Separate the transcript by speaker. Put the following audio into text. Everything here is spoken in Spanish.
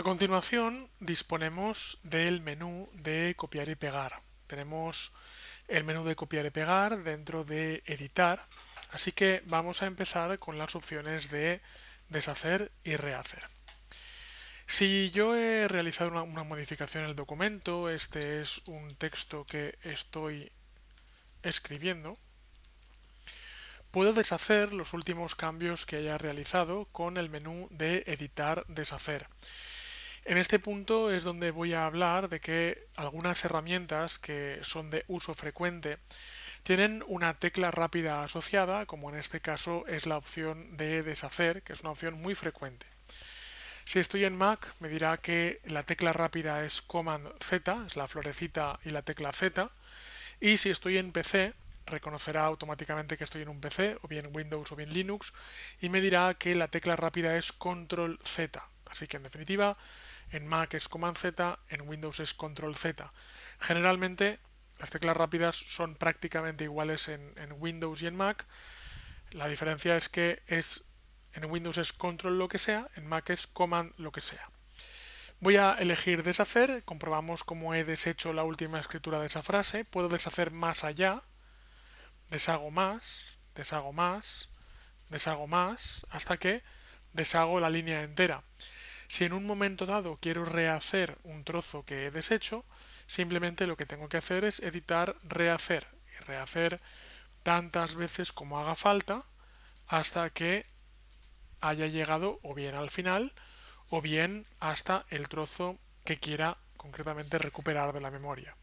Speaker 1: A continuación disponemos del menú de copiar y pegar. Tenemos el menú de copiar y pegar dentro de editar, así que vamos a empezar con las opciones de deshacer y rehacer. Si yo he realizado una, modificación en el documento, este es un texto que estoy escribiendo, puedo deshacer los últimos cambios que haya realizado con el menú de editar deshacer. En este punto es donde voy a hablar de que algunas herramientas que son de uso frecuente tienen una tecla rápida asociada, como en este caso es la opción de deshacer, que es una opción muy frecuente. Si estoy en Mac, me dirá que la tecla rápida es Command Z, es la florecita y la tecla Z. Y si estoy en PC, reconocerá automáticamente que estoy en un PC, o bien Windows o bien Linux, y me dirá que la tecla rápida es Control Z. Así que en definitiva, en Mac es Command Z, en Windows es Control Z. Generalmente las teclas rápidas son prácticamente iguales en, Windows y en Mac. La diferencia es que es, en Windows es Control lo que sea, en Mac es Command lo que sea. Voy a elegir deshacer, comprobamos cómo he deshecho la última escritura de esa frase. Puedo deshacer más allá, deshago más, deshago más, deshago más, hasta que deshago la línea entera. Si en un momento dado quiero rehacer un trozo que he deshecho, simplemente lo que tengo que hacer es editar rehacer y rehacer tantas veces como haga falta hasta que haya llegado o bien al final o bien hasta el trozo que quiera concretamente recuperar de la memoria.